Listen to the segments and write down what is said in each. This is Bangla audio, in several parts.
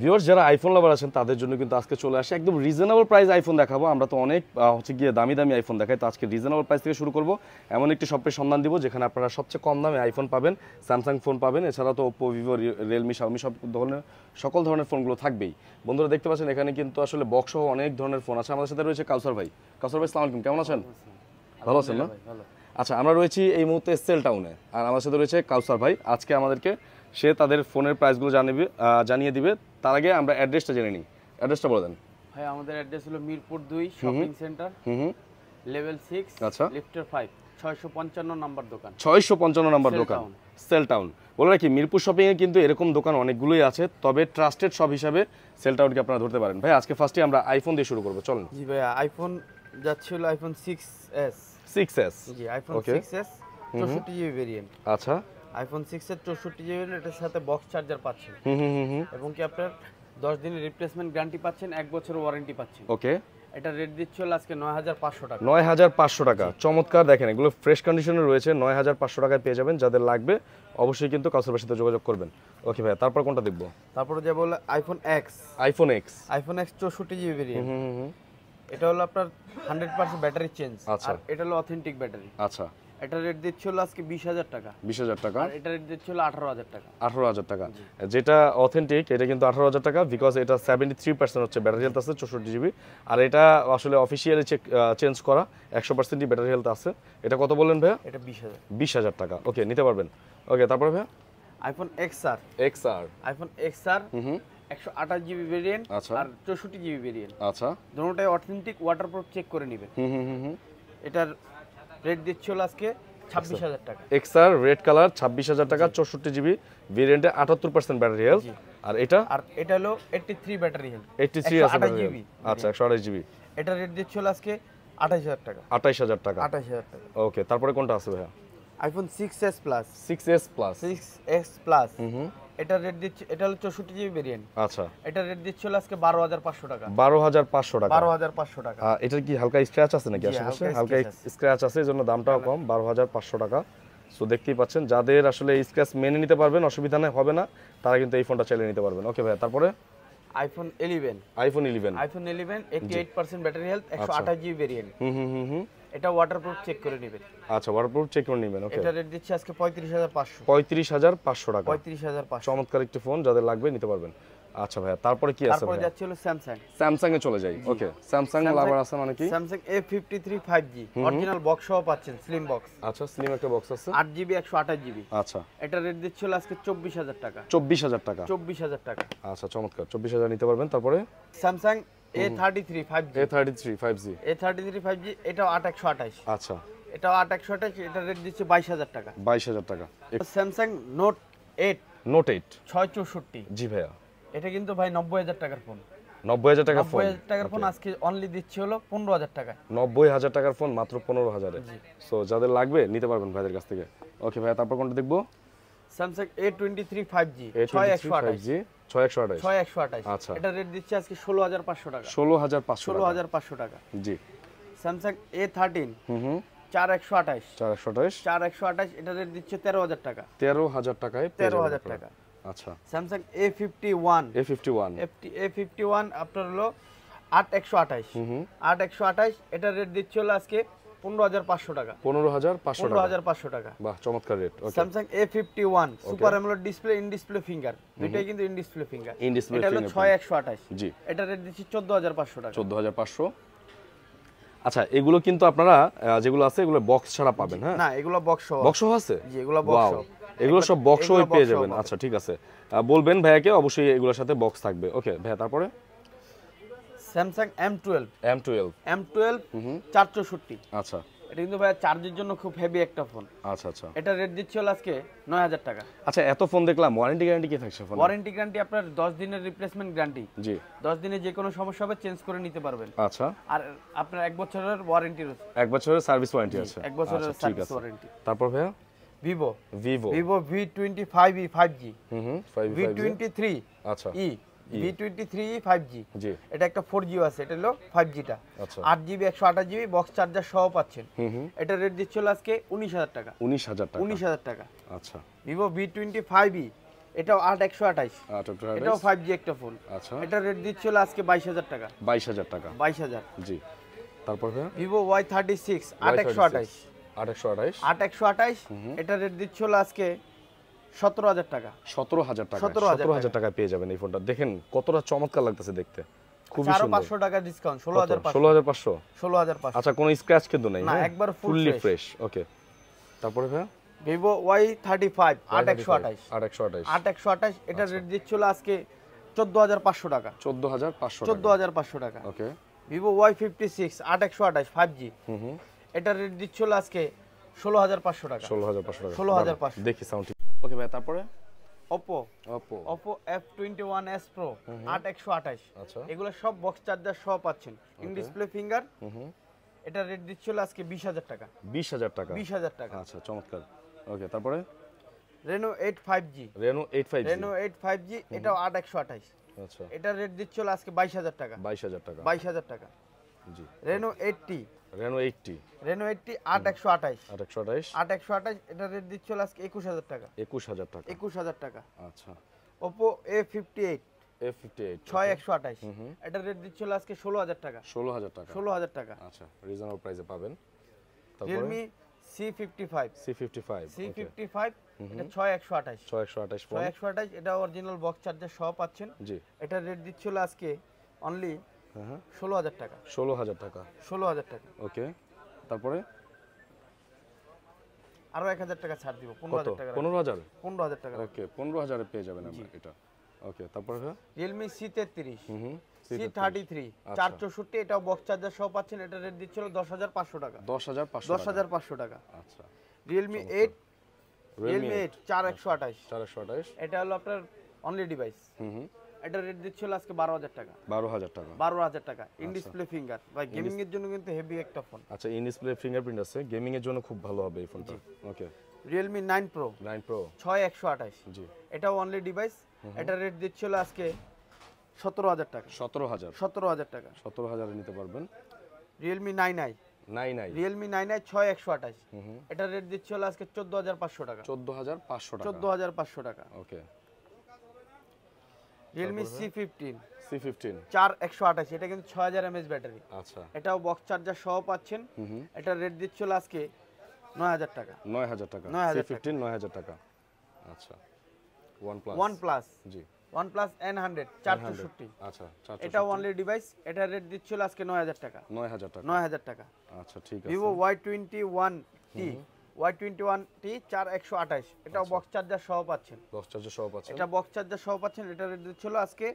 ভিউয়ার্স যারা আইফোন লাভার আছেন তাদের জন্য কিন্তু আজকে চলে আসে একদম রিজনেবল প্রাইস আইফোন দেখাবো আমরা তো অনেক হচ্ছে গিয়ে দামি দামি আইফোন দেখাই তো আজকে রিজনেবল প্রাইস থেকে শুরু করবো এমন একটি শপের সন্ধান দিব যেখানে আপনারা সবচেয়ে কম দামে আইফোন পাবেন স্যামসাং ফোন পাবেন এছাড়া তো ওপো ভিভো রিয়েলমি শাওমি সব ধরনের সকল ধরনের ফোনগুলো থাকবেই বন্ধুরা দেখতে পাচ্ছেন এখানে কিন্তু আসলে বক্সসহ অনেক ধরনের ফোন আছে আমাদের সাথে রয়েছে কাউসার ভাই কাউসার ভাই সালামালকুম কেমন আছেন ভালো আছেন না আচ্ছা আমরা রয়েছি এই মুহূর্তে সেল টাউনে আর আমার সাথে রয়েছে কাউসার ভাই আজকে আমাদেরকে সে তাদের ফোনের প্রাইসগুলো জানিবে জানিয়ে দিবে তার আগে আমরা অ্যাড্রেসটা জেনে নিই অ্যাড্রেসটা বলে দেন ভাই আমাদের অ্যাড্রেস হলো মিরপুর দুই শপিং সেন্টার হুম হুম লেভেল সিক্স আচ্ছা লিফটার ফাইভ ছয়শো পঞ্চান্ন নাম্বার দোকান ছয়শো পঞ্চান্ন নাম্বার দোকান সেল টাউন বলে রাখি মিরপুর শপিংয়ে কিন্তু এরকম দোকান অনেকগুলোই আছে তবে ট্রাস্টেড শপ হিসাবে সেল টাউনকে আপনারা ধরতে পারেন ভাই আজকে ফার্স্টে আমরা আইফোন দিয়ে শুরু করবো চলুন জি ভাই আইফোন যাচ্ছিল আইফোন সিক্স এস 6s জি আইফোন 6s 64 জিবি ভেরিয়েন্ট আচ্ছা আইফোন 6 এর 64 জিবি এটার সাথে বক্স চার্জার পাচ্ছেন এবং কি আপনার 10 দিনের রিপ্লেসমেন্ট গ্যারান্টি পাচ্ছেন 1 বছরের ওয়ারেন্টি পাচ্ছেন ওকে এটা রেট দিচ্ছে হলো আজকে 9500 টাকা 9500 টাকা চমৎকার দেখেন এগুলো ফ্রেশ কন্ডিশনে রয়েছে 9500 টাকায় পেয়ে যাবেন যাদের লাগবে অবশ্যই কিন্তু কাউসারবার সাথে যোগাযোগ করবেন ওকে ভাই তারপর কোনটা দেখব তারপর যাব iPhone X iPhone X iPhone X 64 GB variant এটা হলো আপনার 100% ব্যাটারি চেঞ্জ আর এটা হলো অথেন্টিক ব্যাটারি আচ্ছা এটা রেট দিচ্ছে হলো আজকে 20000 টাকা 20000 টাকা আর এটা রেট দিচ্ছে হলো 18000 টাকা 18000 টাকা যেটা অথেন্টিক এটা কিন্তু 18000 টাকা বিকজ এটা 73% হচ্ছে ব্যাটারি হেলথ আছে 64 জিবি আর এটা আসলে অফিশিয়ালি চেঞ্জ করা 100% ব্যাটারি হেলথ আছে এটা কত বললেন ভাইয়া এটা 20000 20000 টাকা ওকে নিতে পারবেন ওকে তারপরে ভাইয়া iPhone X R X R iPhone XR হুম একশো আঠাশ জিবি ভেরিয়েন্ট আচ্ছা। আর চৌষট্টি জিবি ভেরিয়েন্ট আচ্ছা দুটোটাই অথেন্টিক ওয়াটারপ্রুফ চেক করে নেবেন এটার রেট দিচ্ছি হলো আজকে ছাব্বিশ হাজার টাকা এক্সআর রেড কালার ছাব্বিশ হাজার টাকা চৌষট্টি জিবি ভেরিয়েন্টে আটাত্তর পার্সেন্ট ব্যাটারি হেলথ আর এটা আর এটা হলো eighty three battery health eighty three GB আচ্ছা একশো আঠাশ জিবি এটা রেট দিচ্ছি হলো আজকে আঠাশ হাজার টাকা আঠাশ হাজার টাকা আঠাশ হাজার টাকা ওকে তারপরে কোনটা আছে ভাইয়া iPhone six S plus six S plus six S plus হুম এটা রেট দিচ্ছে এটা হলো চৌষট্টি জিবি ভেরিয়েন্ট আচ্ছা এটা রেট দিচ্ছিল হলো আজকে বারো হাজার পাঁচশো টাকা বারো হাজার পাঁচশো টাকা বারো হাজার পাঁচশো টাকা এটার কি হালকা স্ক্র্যাচ আছে নাকি আশেপাশে হালকা স্ক্র্যাচ আছে এই জন্য দামটাও কম বারো হাজার পাঁচশো টাকা সো দেখতেই পাচ্ছেন যাদের আসলে স্ক্র্যাচ মেনে নিতে পারবেন অসুবিধা নাই হবে না তারা কিন্তু এই ফোনটা চালিয়ে নিতে পারবেন ওকে ভাই তারপরে iPhone 11 iPhone 11 iPhone 11 88% battery health 128 GB variant হুম হুম হুম এটা ওয়াটারপ্রুফ চেক করে নেবেন আচ্ছা ওয়াটারপ্রুফ চেক করে নেবেন ওকে এটা রেট দিচ্ছি আজকে 35500 35500 টাকা 35500 চমৎকার একটা ফোন যাদের লাগবে নিতে পারবেন আচ্ছা ভাই তারপরে কি আছে তারপরে যাচ্ছে হলো Samsung Samsung এ চলে যাই ওকে Samsung এর আবার আছে মানে কি Samsung A53 5G original box সহ পাচ্ছেন স্লিম বক্স আচ্ছা স্লিম একটা বক্স আছে 8GB 128GB আচ্ছা এটা রেট দিচ্ছে হলো আজকে 24000 টাকা 24000 টাকা 24000 টাকা আচ্ছা চমৎকার 24000 নিতে পারবেন তারপরে Samsung A33 আচ্ছা। জি ভাইয়া এটা কিন্তু ভাই টাকার ফোন টাকার ফোন আজকে অনলি টাকা টাকার ফোন মাত্র 15000 এ যাদের লাগবে নিতে পারবেন ভাইদের কাছ থেকে ওকে ভাইয়া তারপর কোনটা দেখবো Samsung A twenty three five G ছয় একশো আঠাশ ছয় একশো আঠাশ আচ্ছা। এটা রেট দিচ্ছে আজকে ষোলো হাজার পাঁচশো টাকা ষোলো হাজার ষোলো হাজার পাঁচশো টাকা জি স্যামসাং এ থার্টিন চার একশো আঠাশ চার একশো আঠাশ এটা রেট দিচ্ছে তেরো হাজার টাকা তেরো হাজার তেরো হাজার টাকা আচ্ছা Samsung A fifty one A fifty one A fifty one আপনার হলো আট একশো আঠাশ আট একশো আঠাশ এটা রেট দিচ্ছে হলো আজকে পনেরো পাঁচশো টাকা পনেরো হাজার টাকা বাহ চমৎকার rate super display in display finger কিন্তু in display finger in display এটা হলো জি এটা রেট দিচ্ছি টাকা আচ্ছা এগুলো কিন্তু আপনারা যেগুলো আছে এগুলো বক্স ছাড়া পাবেন হ্যাঁ না এগুলো বক্স বক্স আছে জি এগুলো বক্স এগুলো সব বক্স পেয়ে যাবেন আচ্ছা ঠিক আছে বলবেন ভাইয়াকে অবশ্যই এগুলোর সাথে বক্স থাকবে ওকে ভাইয়া তারপরে Samsung M twelve M twelve M twelve চার আচ্ছা এটা কিন্তু চার্জের জন্য খুব হেভি একটা ফোন আচ্ছা আচ্ছা এটা রেট আজকে নয় হাজার টাকা আচ্ছা এত ফোন দেখলাম ওয়ারেন্টি গ্যারান্টি কি থাকছে ফোন ওয়ারেন্টি গ্যারান্টি আপনার দশ দিনের রিপ্লেসমেন্ট গ্যারান্টি জি দশ দিনে যে কোনো সমস্যা হবে চেঞ্জ করে নিতে পারবেন আচ্ছা আর আপনার এক বছরের ওয়ারেন্টি রয়েছে এক বছরের সার্ভিস ওয়ারেন্টি আছে এক বছরের সার্ভিস আচ্ছা, ওয়ারেন্টি তারপর ভাইয়া Vivo Vivo Vivo V twenty five E five G হুম ভি টোয়েন্টি থ্রি আচ্ছা ই V23 5G জি এটা একটা 4G আছে এটা হলো 5G টা 8GB 128GB বক্স চার্জার সহ পাচ্ছেন এটা রেট দিচ্ছিল আজকে 19000 টাকা 19000 টাকা 19000 টাকা আচ্ছা Vivo V25e e, এটাও 8 128 এটাও 5G একটা ফোন আচ্ছা এটা রেট দিচ্ছিল আজকে 22000 টাকা 22000 টাকা 22000 জি তারপর ভাই Vivo Y36 8 128 8 128 8 128 এটা রেট দিচ্ছিল আজকে সতেরো হাজার টাকা সতেরো হাজার টাকা হাজার টাকা পেয়ে যাবেন এই ফোনটা দেখেন কতটা চমৎকার লাগতেছে দেখতে খুবই সুন্দর টাকা ডিসকাউন্ট ষোলো হাজার পাঁচশো ষোলো হাজার আচ্ছা কোনো স্ক্র্যাচ কিন্তু নাই একবার ফুললি ফ্রেশ ওকে তারপরে ভাই ভিভো ওয়াই থার্টি ফাইভ আট আঠাশ আট একশো আঠাশ আট একশো আঠাশ রেট আচ্ছা। দিচ্ছিল আজকে চোদ্দ হাজার পাঁচশো টাকা চোদ্দ হাজার পাঁচশো হাজার পাঁচশো টাকা okay Vivo Y fifty six আট একশো আঠাশ ফাইভ জি রেট দিচ্ছিল আজকে ষোলো হাজার পাঁচশো টাকা ষোলো হাজার পাঁচশো টাকা ষোলো হাজার দেখি সাউন্ড ওকে ভাই তারপরে Oppo Oppo Oppo F21s Pro 8128 আচ্ছা এগুলো সব বক্স চার্জার সহ পাচ্ছেন ইন ডিসপ্লে ফিঙ্গার এটা রেট দিচ্ছিল আজকে 20000 টাকা 20000 টাকা 20000 টাকা আচ্ছা চমৎকার ওকে তারপরে Reno 85G Reno 85G Reno 85G এটাও 8128 আচ্ছা এটা রেট দিচ্ছিল আজকে 22000 টাকা 22000 টাকা 22000 টাকা জি রেনো 80 রেনো 80 রেনো 80 8128 8128 8128 এটা রেট দিচ্ছ আজকে 21000 টাকা 21000 টাকা 21000 টাকা আচ্ছা Oppo A58 A58 6128 এটা রেট দিচ্ছ আজকে 16000 টাকা 16000 টাকা 16000 টাকা আচ্ছা রিজনেবল প্রাইসে পাবেন তারপরে Realme C55 C55 C55 এটা 6128 6128 6128 এটা অরিজিনাল বক্স চার্জার সহ পাচ্ছেন জি এটা রেট দিচ্ছিল আজকে অনলি হ্যাঁ। ষোলো হাজার টাকা ষোলো হাজার টাকা ষোলো হাজার টাকা ওকে তারপরে আরো এক হাজার টাকা ছাড় দিব পনেরো হাজার টাকা পনেরো হাজার পনেরো হাজার টাকা ওকে পনেরো হাজারে পেয়ে যাবেন আমরা এটা ওকে তারপরে রিয়েলমি হ্যাঁ? সি তেত্রিশ সি থার্টি থ্রি চার চৌষট্টি এটাও বক্স চার্জার সহ পাচ্ছেন এটা রেট দিচ্ছিল দশ হাজার পাঁচশো টাকা দশ হাজার পাঁচশো দশ হাজার পাঁচশো টাকা আচ্ছা রিয়েলমি এইট রিয়েলমি এইট চার একশো আঠাশ চার একশো আঠাশ এটা হলো আপনার অনলি ডিভাইস হুম হুম এটা রেট দিচ্ছিল আজকে বারো হাজার টাকা বারো হাজার টাকা বারো হাজার টাকা ইনডিসপ্লে আচ্ছা। ফিঙ্গার ভাই গেমিং এর জন্য কিন্তু হেভি একটা ফোন আচ্ছা ইন ডিসপ্লে ফিঙ্গারপ্রিন্ট আছে গেমিং এর জন্য খুব ভালো হবে এই ফোনটা okay Realme nine pro nine pro ছয় একশো আঠাশ জি এটাও অনলি ডিভাইস এটা রেট দিচ্ছিল আজকে সতেরো হাজার টাকা সতেরো হাজার সতেরো হাজার টাকা সতেরো হাজারে নিতে পারবেন Realme nine I nine I Realme nine I ছয় একশো আঠাশ এটা রেট দিচ্ছিল আজকে চোদ্দ হাজার পাঁচশো টাকা চোদ্দ হাজার পাঁচশো চোদ্দ হাজার পাঁচশো টাকা ওকে Realme C15 C15 4128 এটা কিন্তু 6000 mAh ব্যাটারি আচ্ছা এটাও বক্স চার্জার সহ পাচ্ছেন এটা রেট দিচ্ছিল আজকে 9000 টাকা 9000 টাকা C15 9000 টাকা আচ্ছা OnePlus OnePlus জি OnePlus N100 464 আচ্ছা এটা অনলি ডিভাইস এটা রেট দিচ্ছিল আজকে 9000 টাকা 9000 টাকা 9000 টাকা আচ্ছা ঠিক আছে Vivo T Y twenty one T চার একশো আঠাশ এটাও বক্স আচ্ছা। চার্জার সহ পাচ্ছেন বক্স চার্জার সহ পাচ্ছেন এটা বক্স চার্জার সহ পাচ্ছেন এটা রেট ছিল আজকে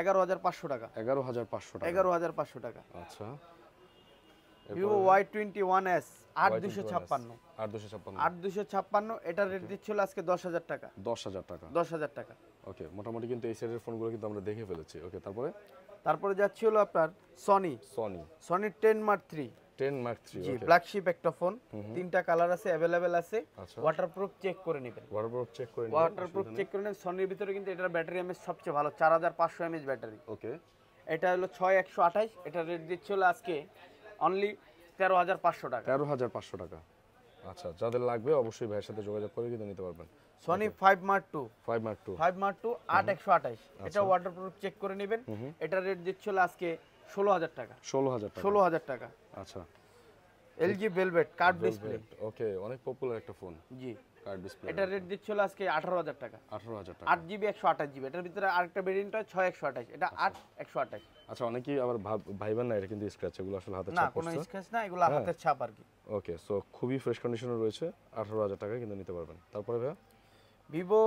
এগারো হাজার পাঁচশো টাকা এগারো হাজার পাঁচশো টাকা এগারো হাজার পাঁচশো টাকা আচ্ছা Vivo Y twenty one S আট দুশো ছাপ্পান্ন আট দুশো ছাপ্পান্ন আট দুশো ছাপ্পান্ন এটার রেট দিচ্ছিল আজকে দশ হাজার টাকা দশ হাজার টাকা দশ হাজার টাকা ওকে মোটামুটি কিন্তু এই সেটের ফোনগুলো কিন্তু আমরা দেখে ফেলেছি ওকে তারপরে তারপরে যাচ্ছি হলো আপনার Sony Sony Sony ten Mark three 10 মার্ক 3 জি ফ্ল্যাগশিপ একটা ফোন তিনটা কালার আছে अवेलेबल আছে ওয়াটারপ্রুফ আচ্ছা। চেক করে নেবেন ওয়াটারপ্রুফ চেক করে নেবেন ওয়াটারপ্রুফ চেক করে নেবেন সনির ভিতরে কিন্তু এটার ব্যাটারি এমএস সবচেয়ে ভালো 4500 এমএস ব্যাটারি ওকে এটা হলো 6128 এটা রেট দিচ্ছে হলো আজকে অনলি 13500 টাকা 13500 টাকা আচ্ছা যাদের লাগবে অবশ্যই ভাইয়ের সাথে যোগাযোগ করে কিন্তু নিতে পারবেন সনি 5 মার্ক 2 5 মার্ক 2 5 মার্ক 2 8128 এটা ওয়াটারপ্রুফ আচ্ছা। চেক করে নেবেন এটা রেট দিচ্ছে হলো আজকে ষোলো হাজার টাকা ষোলো হাজার ষোলো হাজার টাকা আচ্ছা LG Velvet curved display okay অনেক পপুলার একটা ফোন জি কার্ড ডিসপ্লে এটা রেট দিচ্ছিল আজকে 18000 টাকা 18000 টাকা 8 জিবি 128 জিবি এটার ভিতরে আরেকটা ভেরিয়েন্ট হয় 6 128 এটা 8 আচ্ছা। 128 আচ্ছা অনেকেই আবার ভাইবেন না এটা কিন্তু স্ক্র্যাচ এগুলো আসলে হাতে ছাপ না কোনো স্ক্র্যাচ না এগুলো হ্যাঁ। হাতে ছাপ আর কি ওকে সো খুবই ফ্রেশ কন্ডিশনে রয়েছে 18000 টাকা কিন্তু নিতে পারবেন তারপরে ভাই ভিভো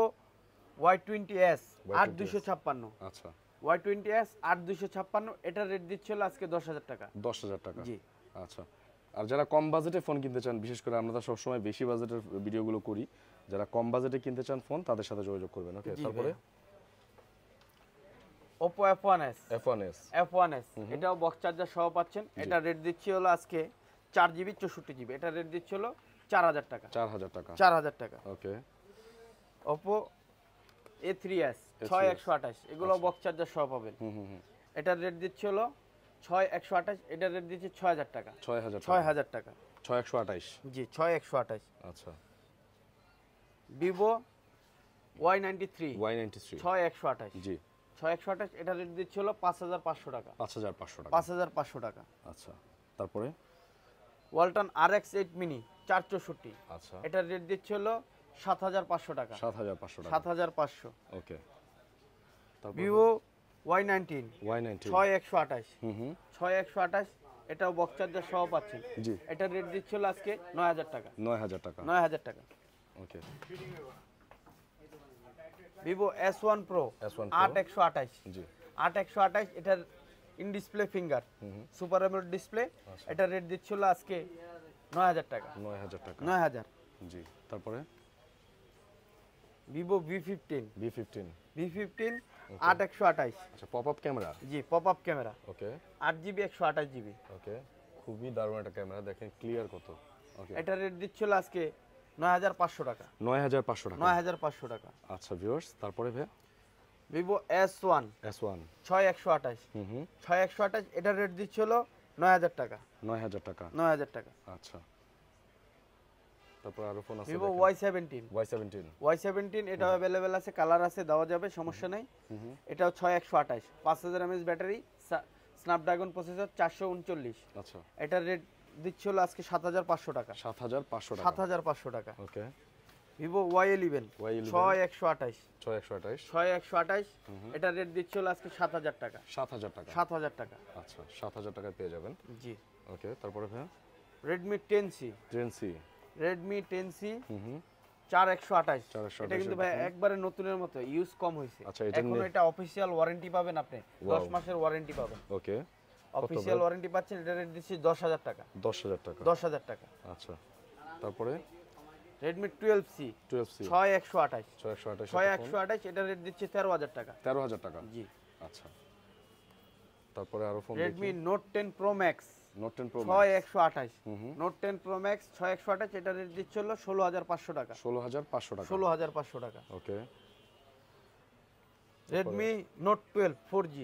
Y20s 8256 আচ্ছা ওয়াই টোয়েন্টি এস আট দুইশো ছাপ্পান্ন এটার রেট দিচ্ছিল আজকে দশ হাজার টাকা দশ হাজার টাকা জি আচ্ছা আর যারা কম বাজেটে ফোন কিনতে চান বিশেষ করে আমরা তো সবসময় বেশি বাজেটের ভিডিওগুলো করি যারা কম বাজেটে কিনতে চান ফোন তাদের সাথে যোগাযোগ করবেন ওকে তারপরে Oppo F1s F1s F1s এটাও বক্স চার্জার সহ পাচ্ছেন এটা রেট দিচ্ছি হলো আজকে চার জিবি চৌষট্টি জিবি এটা রেট দিচ্ছি হলো হাজার টাকা চার হাজার টাকা চার হাজার টাকা ওকে ওপো এ থ্রি ছয় একশো আঠাশ এগুলো বক্স আচ্ছা। চার্জার সহ পাবেন এটার রেট দিচ্ছে হলো আঠাশ এটার রেট দিচ্ছে হাজার টাকা ছয় হাজার ছয় হাজার টাকা ছয় একশো আঠাশ জি ছয় একশো আঠাশ আচ্ছা Vivo Y Y three three ছয় একশো আঠাশ জি ছয় একশো আঠাশ এটার রেট দিচ্ছে হলো পাঁচশো টাকা পাঁচ হাজার পাঁচশো টাকা পাঁচ হাজার পাঁচশো টাকা আচ্ছা তারপরে Walton R X eight mini চার 464 আচ্ছা এটার রেট দিচ্ছে হলো সাত হাজার পাঁচশো টাকা সাত হাজার পাঁচশো সাত হাজার পাঁচশো okay Vivo Y nineteen Y nineteen ছয় একশো আঠাশ ছয় একশো আঠাশ এটাও বক্সচার্জার সহ পাচ্ছেন জি এটা রেট দিচ্ছিল আজকে নয় হাজার টাকা নয় হাজার টাকা নয় হাজার টাকা okay Vivo S one pro আট একশো আঠাশ জি আট একশো আঠাশ এটার in display finger super AMOLED display এটা রেট দিচ্ছিল আজকে নয় হাজার টাকা নয় হাজার টাকা নয় হাজার জি তারপরে Vivo V fifteen V fifteen V fifteen আট একশো আঠাইশ আচ্ছা পপ আপ ক্যামেরা জি পপ আপ ক্যামেরা ওকে আট জিবি একশো আঠাশ জিবি ওকে খুবই দারুণ একটা ক্যামেরা দেখেন ক্লিয়ার কত এটা রেট দিচ্ছিল আজকে নয় হাজার পাঁচশো টাকা নয় হাজার পাঁচশো টাকা নয় হাজার পাঁচশো টাকা আচ্ছা ভিউয়ার্স তারপরে ভাই Vivo S one S one ছয় একশো আঠাশ হুম হুম ছয় একশো আঠাশ এটার রেট দিচ্ছিল নয় হাজার টাকা নয় হাজার টাকা নয় হাজার টাকা আচ্ছা তারপর আরো ফোন আছে Vivo Y17 Y17 Y17 এটা अवेलेबल আছে কালার আছে দেওয়া যাবে সমস্যা নাই এটাও 6128 5000 mAh ব্যাটারি স্ন্যাপড্রাগন প্রসেসর 439 আচ্ছা এটার রেট দিচ্ছি হলো আজকে 7500 টাকা 7500 টাকা 7500 টাকা ওকে ভিভো ওয়াই ইলেভেন ছয় একশো আঠাশ ছয় একশো আঠাশ ছয় একশো আঠাশ এটার রেট দিচ্ছে হলো আজকে সাত হাজার টাকা সাত হাজার টাকা সাত হাজার টাকা আচ্ছা সাত হাজার টাকায় পেয়ে যাবেন জি ওকে তারপরে ভাইয়া Redmi ten C ten C Redmi ten C চার একশো আঠাশ এটা কিন্তু ভাই একবারে নতুনের মতো ইউজ কম হয়েছে আচ্ছা, এখন এটা অফিসিয়াল ওয়ারেন্টি পাবেন আপনি দশ মাসের ওয়ারেন্টি পাবেন ওকে অফিসিয়াল ওয়ারেন্টি পাচ্ছেন এটা রেট দিচ্ছি দশ হাজার টাকা দশ হাজার টাকা দশ হাজার টাকা আচ্ছা তারপরে Redmi twelve C twelve C ছয় একশো আঠাশ ছয় একশো আঠাশ ছয় একশো আঠাশ এটা রেট দিচ্ছি তেরো হাজার টাকা তেরো হাজার টাকা জি আচ্ছা তারপরে আরো phone Redmi note ten pro max note 10 pro max 6128 note 10 pro max 6128 এটা রেট দিচ্ছে হলো 16500 টাকা 16500 টাকা 16500 টাকা ওকে Redmi Note 12 4G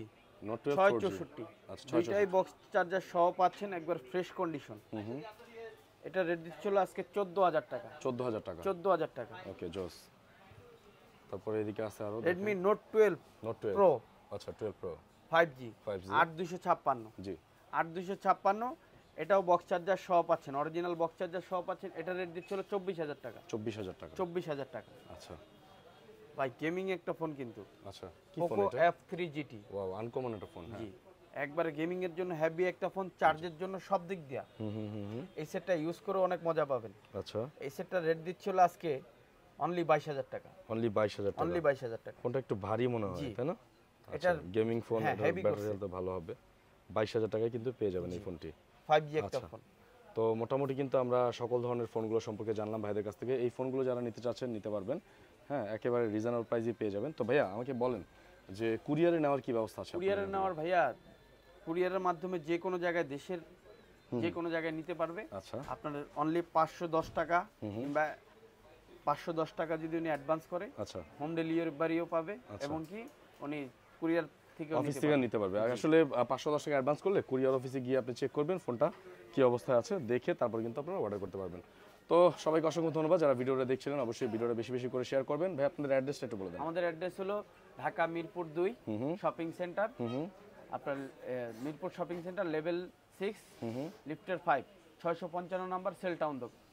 note 12 4G আচ্ছা 64 দুইটাই বক্স চার্জার সহ পাচ্ছেন একবার ফ্রেশ কন্ডিশন হুম এটা রেট দিচ্ছিল আজকে 14000 টাকা 14000 টাকা 14000 টাকা ওকে জোস তারপরে এদিকে আছে আরো Redmi Note 12 Note 12 Pro আচ্ছা 12 Pro 5G 5G 8256 জি আট দুশো ছাপ্পান্ন এটাও বক্স চার্জার সহ পাচ্ছেন অরিজিনাল বক্স চার্জার সহ পাচ্ছেন এটা রেট দিচ্ছিল চব্বিশ হাজার টাকা চব্বিশ হাজার টাকা চব্বিশ হাজার টাকা আচ্ছা ভাই গেমিং একটা ফোন কিন্তু আচ্ছা, হ্যাঁ। একবারে গেমিং এর জন্য হ্যাভি একটা ফোন চার্জের জন্য সব দিক দিয়া এই সেটটা ইউজ করে অনেক মজা পাবেন আচ্ছা এই সেটটা রেট দিচ্ছিল আজকে অনলি বাইশ হাজার টাকা অনলি বাইশ হাজার টাকা অনলি বাইশ হাজার টাকা ফোনটা একটু ভারী মনে হয় তাই না আচ্ছা, হ্যাঁ, এটা গেমিং ফোন ব্যাটারি হেলথ ভালো হবে বাইশ হাজার টাকায় কিন্তু পেয়ে যাবেন এই ফোনটি ফাইভ জি আচ্ছা। তো মোটামুটি কিন্তু আমরা সকল ধরনের ফোনগুলো সম্পর্কে জানলাম ভাইদের কাছ থেকে এই ফোনগুলো যারা নিতে চাচ্ছেন নিতে পারবেন হ্যাঁ একেবারে রিজনেবল প্রাইসে পেয়ে যাবেন তো ভাইয়া আমাকে বলেন যে কুরিয়ারে নেওয়ার কি ব্যবস্থা আছে কুরিয়ারে নেওয়ার ভাইয়া কুরিয়ারের মাধ্যমে যে কোনো জায়গায় দেশের যে কোনো জায়গায় নিতে পারবে আচ্ছা আপনার অনলি পাঁচশো দশ টাকা কিংবা পাঁচশো দশ টাকা যদি উনি অ্যাডভান্স করে আচ্ছা হোম ডেলিভারিও পাবে আচ্ছা। এবং কি উনি কুরিয়ার অফিস থেকে নিতে পারবে আসলে পাঁচশো দশ টাকা অ্যাডভান্স করলে কুরিয়ার অফিসে গিয়ে আপনি চেক করবেন ফোনটা কি অবস্থায় আছে দেখে তারপর কিন্তু আপনারা অর্ডার করতে পারবেন তো সবাইকে অসংখ্য ধন্যবাদ যারা ভিডিওটা দেখছিলেন অবশ্যই ভিডিওটা বেশি বেশি করে শেয়ার করবেন ভাই আপনাদের অ্যাড্রেসটা একটু বলে দেন আমাদের অ্যাড্রেস হলো ঢাকা মিরপুর দুই শপিং সেন্টার আপনার Mirpur shopping centre level six লিফটের ফাইভ ছয়শো পঞ্চান্ন নাম্বার সেল টাউন দোকান